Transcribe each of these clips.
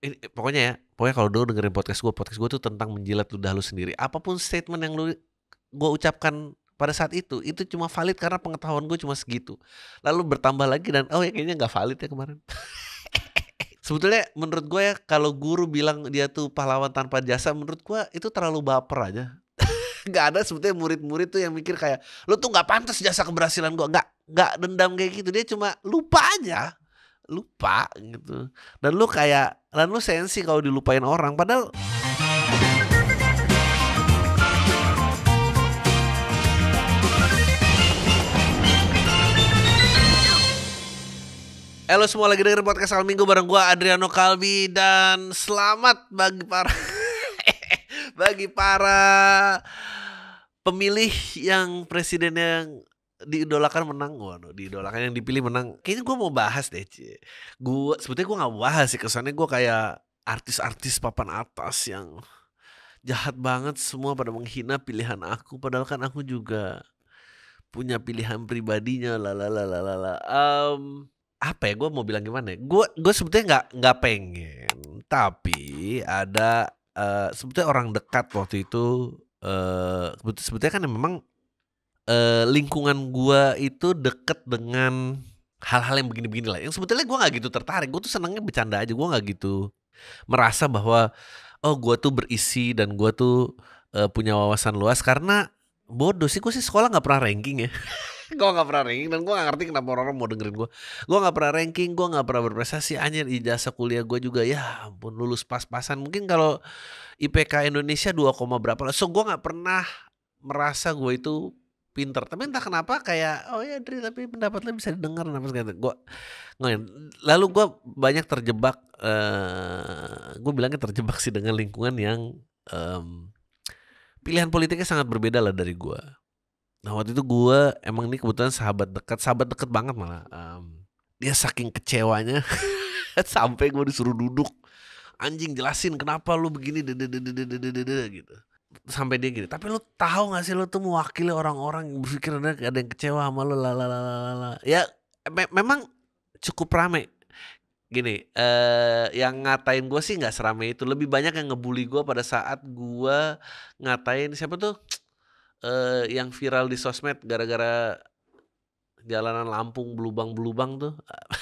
ini, eh, pokoknya ya pokoknya kalau dulu dengerin podcast gue podcast gue tuh tentang menjilat ludah lu sendiri apapun statement yang lu gue ucapkan pada saat itu itu cuma valid karena pengetahuan gue cuma segitu lalu bertambah lagi dan oh ya kayaknya nggak valid ya kemarin sebetulnya menurut gue ya kalau guru bilang dia tuh pahlawan tanpa jasa menurut gue itu terlalu baper aja Gak ada sebetulnya murid-murid tuh yang mikir kayak lu tuh nggak pantas jasa keberhasilan gue nggak nggak dendam kayak gitu dia cuma lupa aja lupa gitu dan lu kayak dan lu sensi kalau dilupain orang padahal Halo semua lagi dengerin podcast Al Minggu bareng gua Adriano Kalbi dan selamat bagi para bagi para pemilih yang presidennya diidolakan menang gue no. diidolakan yang dipilih menang kayaknya gua mau bahas deh cie gua sebetulnya gua nggak bahas sih kesannya gua kayak artis-artis papan atas yang jahat banget semua pada menghina pilihan aku padahal kan aku juga punya pilihan pribadinya lalalala um, apa ya gue mau bilang gimana ya gue gue sebetulnya nggak nggak pengen tapi ada uh, sebetulnya orang dekat waktu itu eh uh, sebetulnya kan memang uh, lingkungan gua itu deket dengan hal-hal yang begini-begini lah. Yang sebetulnya gua nggak gitu tertarik. Gua tuh senangnya bercanda aja. Gua nggak gitu merasa bahwa oh gua tuh berisi dan gua tuh uh, punya wawasan luas karena bodoh sih gue sih sekolah nggak pernah ranking ya gue gak pernah ranking dan gue gak ngerti kenapa orang-orang mau dengerin gue gue gak pernah ranking gue gak pernah berprestasi anjir ijazah kuliah gue juga ya ampun lulus pas-pasan mungkin kalau IPK Indonesia 2, berapa so gue gak pernah merasa gue itu pinter tapi entah kenapa kayak oh ya Dri tapi pendapatnya bisa didengar apa segala gue lalu gue banyak terjebak uh, eh, gue bilangnya terjebak sih dengan lingkungan yang um, pilihan politiknya sangat berbeda lah dari gue nah waktu itu gue emang ini kebetulan sahabat dekat sahabat dekat banget malah um, dia saking kecewanya sampai gue disuruh duduk anjing jelasin kenapa lu begini dede dede dede dede gitu sampai dia gitu tapi lu tahu gak sih lu tuh mewakili orang-orang yang berpikir ada yang kecewa sama lu lalalala ya me memang cukup rame gini eh yang ngatain gue sih nggak serame itu lebih banyak yang ngebully gue pada saat gue ngatain siapa tuh eh yang viral di sosmed gara-gara jalanan Lampung belubang-belubang tuh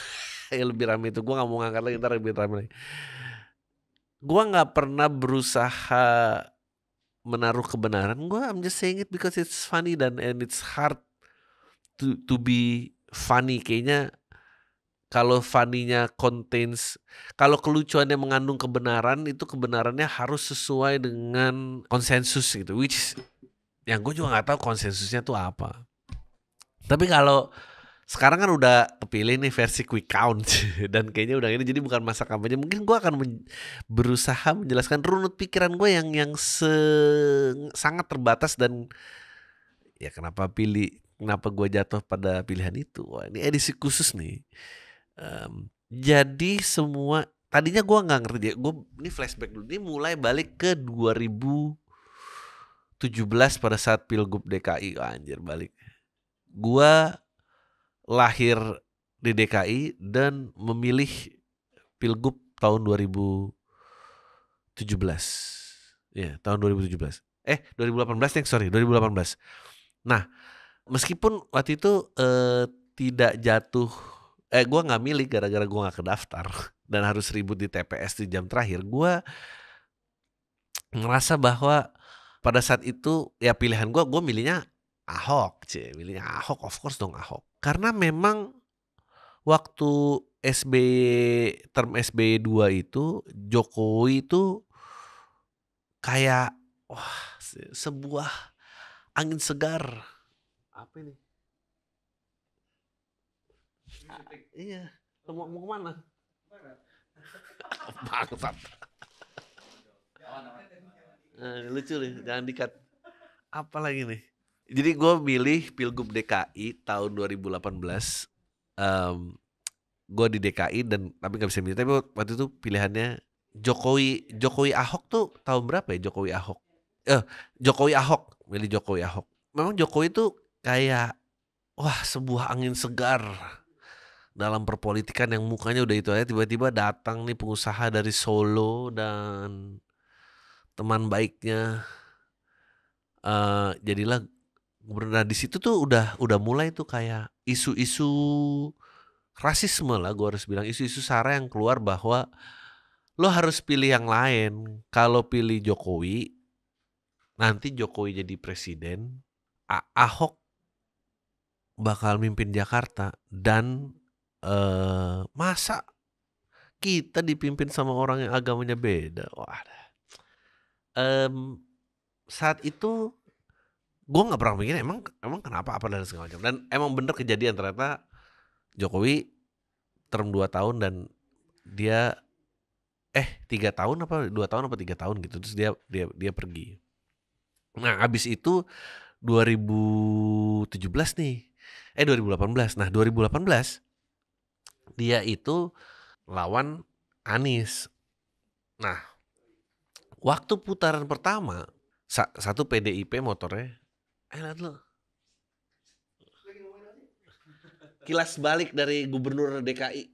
ya lebih rame itu gue nggak mau ngangkat lagi ntar lebih rame lagi gue nggak pernah berusaha menaruh kebenaran gue I'm just saying it because it's funny dan and it's hard to to be funny kayaknya kalau funny-nya contains kalau kelucuannya mengandung kebenaran itu kebenarannya harus sesuai dengan konsensus gitu which yang gue juga nggak tahu konsensusnya tuh apa tapi kalau sekarang kan udah kepilih nih versi quick count dan kayaknya udah ini jadi bukan masa kampanye mungkin gue akan men berusaha menjelaskan runut pikiran gue yang yang se sangat terbatas dan ya kenapa pilih kenapa gue jatuh pada pilihan itu Wah, ini edisi khusus nih um, jadi semua tadinya gue nggak ngerti gue ini flashback dulu ini mulai balik ke 2017 pada saat pilgub DKI oh, anjir balik gue lahir di DKI dan memilih Pilgub tahun 2017. Ya, tahun 2017. Eh, 2018 yang sorry, 2018. Nah, meskipun waktu itu eh, tidak jatuh eh gue nggak milih gara-gara gue nggak kedaftar dan harus ribut di TPS di jam terakhir gua ngerasa bahwa pada saat itu ya pilihan gua gua milihnya Ahok cie milihnya Ahok of course dong Ahok karena memang waktu SBY term SBY 2 itu Jokowi itu kayak wah sebuah angin segar. Apa ini? Ah, iya, mau, mau kemana? Bangsat. nah, lucu nih, jangan dikat. Apa lagi nih? Jadi gue milih Pilgub DKI tahun 2018. Um, gue di DKI dan tapi nggak bisa milih. Tapi waktu itu pilihannya Jokowi Jokowi Ahok tuh tahun berapa ya Jokowi Ahok? Eh Jokowi Ahok, milih Jokowi Ahok. Memang Jokowi tuh kayak wah sebuah angin segar dalam perpolitikan yang mukanya udah itu aja tiba-tiba datang nih pengusaha dari Solo dan teman baiknya uh, jadilah Nah di situ tuh udah udah mulai tuh kayak isu-isu rasisme lah gue harus bilang isu-isu sara yang keluar bahwa lo harus pilih yang lain. Kalau pilih Jokowi nanti Jokowi jadi presiden, Ahok bakal mimpin Jakarta dan eh, masa kita dipimpin sama orang yang agamanya beda. Wah. Um, mmm, saat itu gue nggak pernah mikir emang emang kenapa apa dan segala macam dan emang bener kejadian ternyata Jokowi term 2 tahun dan dia eh tiga tahun apa dua tahun apa tiga tahun gitu terus dia dia dia pergi nah abis itu 2017 nih eh 2018 nah 2018 dia itu lawan Anies nah waktu putaran pertama satu PDIP motornya eh lihat lo kilas balik dari gubernur DKI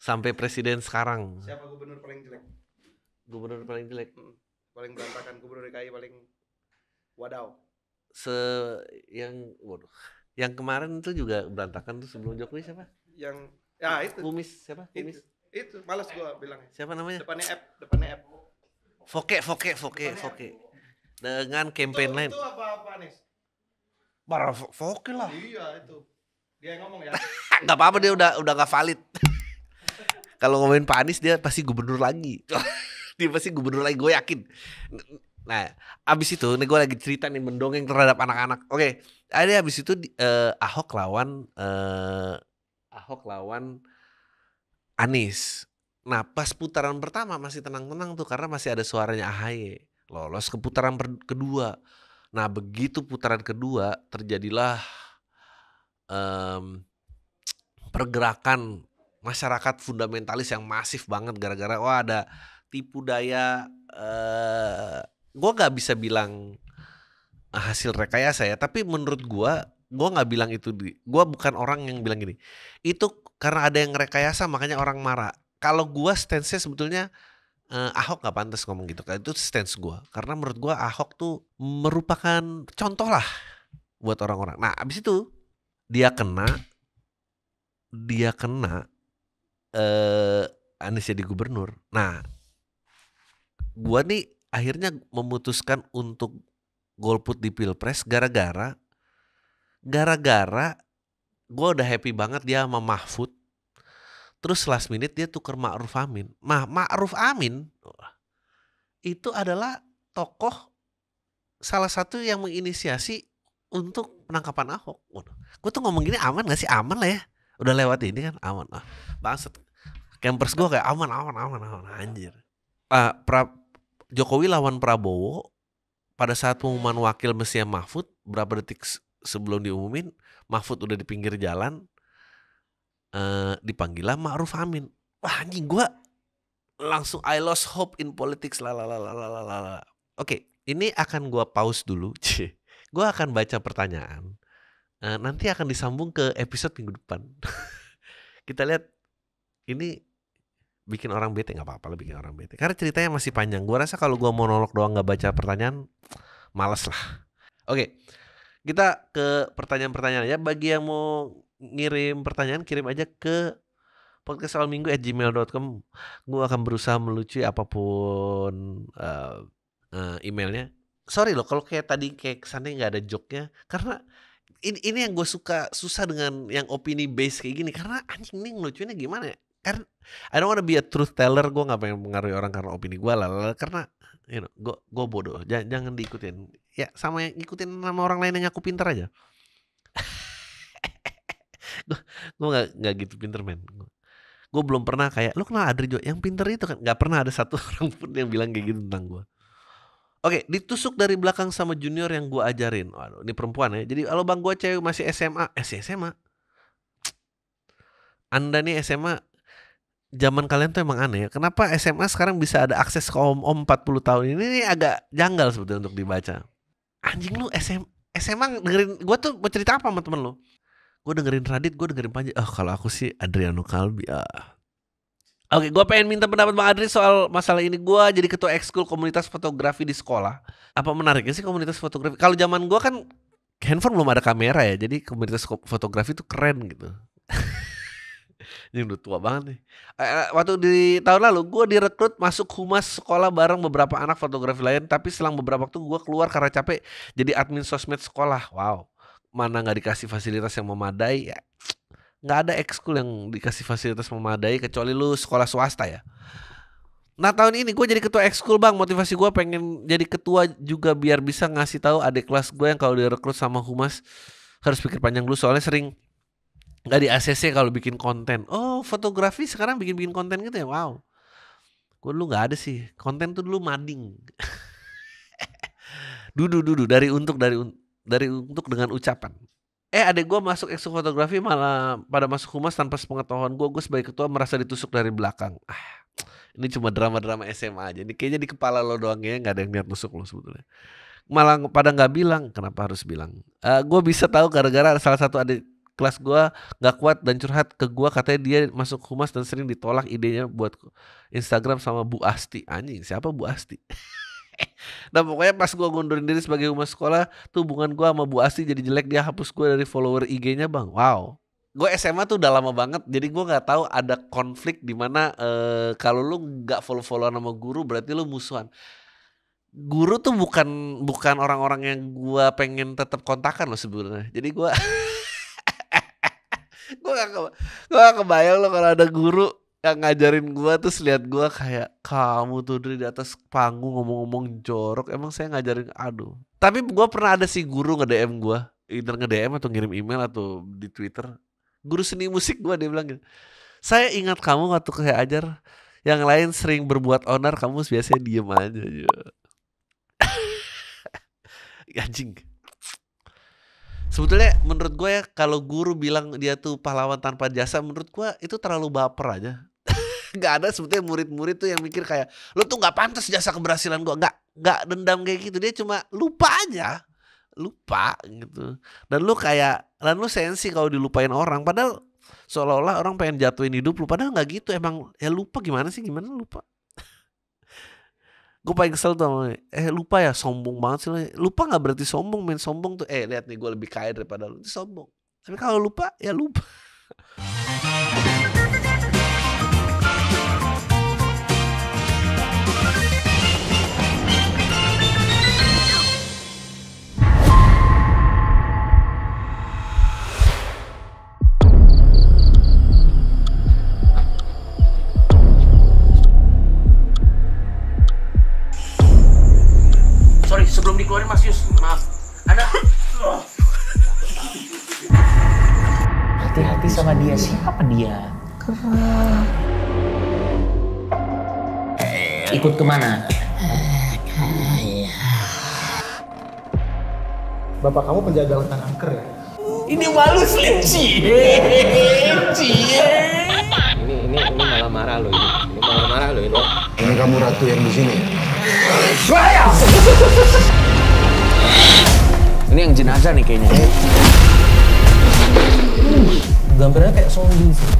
sampai presiden sekarang siapa gubernur paling jelek gubernur paling jelek hmm. paling berantakan gubernur DKI paling wadaw se yang waduh yang kemarin tuh juga berantakan tuh sebelum Jokowi siapa yang ya itu Kumis siapa Kumis itu, itu malas gua bilang siapa namanya depannya F, depannya F. Foke Foke Foke Foke dengan campaign lain. Itu apa apa nih? vokil lah. Iya itu. Dia yang ngomong ya. gak apa-apa dia udah udah gak valid. Kalau ngomongin Pak Anies dia pasti gubernur lagi. dia pasti gubernur lagi gue yakin. Nah, abis itu ini gue lagi cerita nih mendongeng terhadap anak-anak. Oke, ada abis itu uh, Ahok lawan uh, Ahok lawan Anies. Nah, pas putaran pertama masih tenang-tenang tuh karena masih ada suaranya ahaye lolos ke putaran kedua. Nah begitu putaran kedua terjadilah um, pergerakan masyarakat fundamentalis yang masif banget gara-gara wah ada tipu daya. Uh, eh, gue gak bisa bilang ah, hasil rekayasa ya, tapi menurut gua, gua nggak bilang itu di gue bukan orang yang bilang gini itu karena ada yang rekayasa makanya orang marah kalau gua stance sebetulnya uh, Ahok gak pantas ngomong gitu. Kan. Itu stance gue. Karena menurut gue Ahok tuh merupakan contoh lah buat orang-orang. Nah abis itu dia kena, dia kena eh uh, Anies jadi gubernur. Nah gue nih akhirnya memutuskan untuk golput di pilpres gara-gara gara-gara gue udah happy banget dia sama Mahfud Terus last minute dia tuker Ma'ruf Amin. Nah, Ma'ruf Amin itu adalah tokoh salah satu yang menginisiasi untuk penangkapan Ahok. Gue tuh ngomong gini aman gak sih? Aman lah ya. Udah lewat ini kan aman. Ah, bangset. Campers gue kayak aman, aman, aman, aman. Anjir. Uh, pra, Jokowi lawan Prabowo pada saat pengumuman wakil Mesia Mahfud berapa detik sebelum diumumin Mahfud udah di pinggir jalan Eh, dipanggil lah Ma'ruf Amin. Wah anjing gue langsung I lost hope in politics lalalalalala. Oke, okay, ini akan gue pause dulu. gue akan baca pertanyaan. Uh, nanti akan disambung ke episode minggu depan. Kita lihat ini bikin orang bete nggak apa-apa lah bikin orang bete karena ceritanya masih panjang gue rasa kalau gue monolog doang nggak baca pertanyaan males lah oke okay. kita ke pertanyaan-pertanyaan ya bagi yang mau ngirim pertanyaan kirim aja ke podcast soal minggu at gmail.com gue akan berusaha melucu apapun uh, uh, emailnya sorry loh kalau kayak tadi kayak kesannya nggak ada joke joknya karena ini, ini yang gue suka susah dengan yang opini base kayak gini karena anjing nih lucunya gimana ya karena I don't wanna be a truth teller gue nggak pengen mengaruhi orang karena opini gue lah, karena you know gue gue bodoh jangan, jangan diikutin ya sama yang ikutin nama orang lain yang aku pintar aja gue nggak gak gitu pinter men gue belum pernah kayak lo kenal Adri juga yang pinter itu kan nggak pernah ada satu orang pun yang bilang kayak gitu tentang gue Oke, ditusuk dari belakang sama junior yang gue ajarin. Waduh, ini perempuan ya. Jadi kalau bang gue cewek masih SMA, eh SMA. Anda nih SMA zaman kalian tuh emang aneh ya. Kenapa SMA sekarang bisa ada akses ke om-om 40 tahun ini, ini agak janggal sebetulnya untuk dibaca. Anjing lu SM, SMA dengerin gue tuh mau cerita apa sama temen lu? gue dengerin Radit gue dengerin Panji ah oh, kalau aku sih Adriano Kalbi ah Oke, gue pengen minta pendapat Bang Adri soal masalah ini. Gue jadi ketua ekskul komunitas fotografi di sekolah. Apa menariknya sih komunitas fotografi? Kalau zaman gue kan handphone belum ada kamera ya, jadi komunitas fotografi itu keren gitu. ini udah tua banget nih. Eh, eh, waktu di tahun lalu gue direkrut masuk humas sekolah bareng beberapa anak fotografi lain, tapi selang beberapa waktu gue keluar karena capek jadi admin sosmed sekolah. Wow mana nggak dikasih fasilitas yang memadai ya nggak ada ekskul yang dikasih fasilitas memadai kecuali lu sekolah swasta ya nah tahun ini gue jadi ketua ekskul bang motivasi gue pengen jadi ketua juga biar bisa ngasih tahu adik kelas gue yang kalau direkrut sama humas harus pikir panjang dulu soalnya sering nggak di ACC kalau bikin konten oh fotografi sekarang bikin bikin konten gitu ya wow gue lu nggak ada sih konten tuh dulu mading dudu dudu dari untuk dari dari untuk dengan ucapan. Eh adik gue masuk ekskul fotografi malah pada masuk humas tanpa sepengetahuan gue, gue sebagai ketua merasa ditusuk dari belakang. Ah, ini cuma drama-drama SMA aja. Ini kayaknya di kepala lo doang ya, gak ada yang niat nusuk lo sebetulnya. Malah pada gak bilang, kenapa harus bilang? Uh, eh, gue bisa tahu gara-gara salah satu adik kelas gue gak kuat dan curhat ke gue katanya dia masuk humas dan sering ditolak idenya buat Instagram sama Bu Asti anjing siapa Bu Asti nah pokoknya pas gue ngundurin diri sebagai umat sekolah tuh hubungan gue sama Bu Asi jadi jelek dia hapus gue dari follower IG-nya bang wow gue SMA tuh udah lama banget jadi gue nggak tahu ada konflik di mana uh, kalau lu nggak follow follow sama guru berarti lu musuhan guru tuh bukan bukan orang-orang yang gue pengen tetap kontakan loh sebenarnya jadi gue gue gak, keba gak kebayang lo kalau ada guru yang ngajarin gua terus lihat gua kayak kamu tuh dari di atas panggung ngomong-ngomong jorok emang saya ngajarin aduh tapi gua pernah ada si guru nge DM gue inter nge DM atau ngirim email atau di Twitter guru seni musik gua dia bilang gitu saya ingat kamu waktu saya ajar yang lain sering berbuat onar kamu biasanya diem aja ya, anjing sebetulnya menurut gue ya kalau guru bilang dia tuh pahlawan tanpa jasa menurut gue itu terlalu baper aja nggak ada sebetulnya murid-murid tuh yang mikir kayak lo tuh nggak pantas jasa keberhasilan gua nggak nggak dendam kayak gitu dia cuma lupa aja lupa gitu dan lu kayak dan lu sensi kalau dilupain orang padahal seolah-olah orang pengen jatuhin hidup lu padahal nggak gitu emang ya lupa gimana sih gimana lupa gue paling kesel tuh sama, eh lupa ya sombong banget sih lupa nggak berarti sombong main sombong tuh eh lihat nih gue lebih kaya daripada lu itu sombong tapi kalau lupa ya lupa hati-hati sama dia. Siapa dia? Keren. Ikut kemana? Bapak kamu penjaga hutan angker ya? Ini malu slim cie, cie. Ini ini ini malah marah loh ini. Ini malah marah loh ini. Dengan kamu ratu yang di sini. Saya. ini yang jenazah nih kayaknya. Gambarnya kayak zombie sih.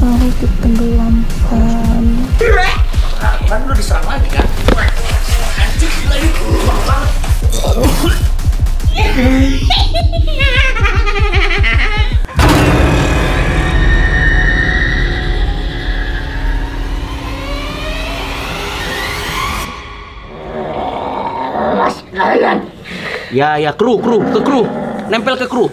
Oh, itu tenggelam kan. kan lu diserang lagi kan? Anjir, lagi kurang banget. Ya, ya, kru, kru, ke kru. Nempel ke kru.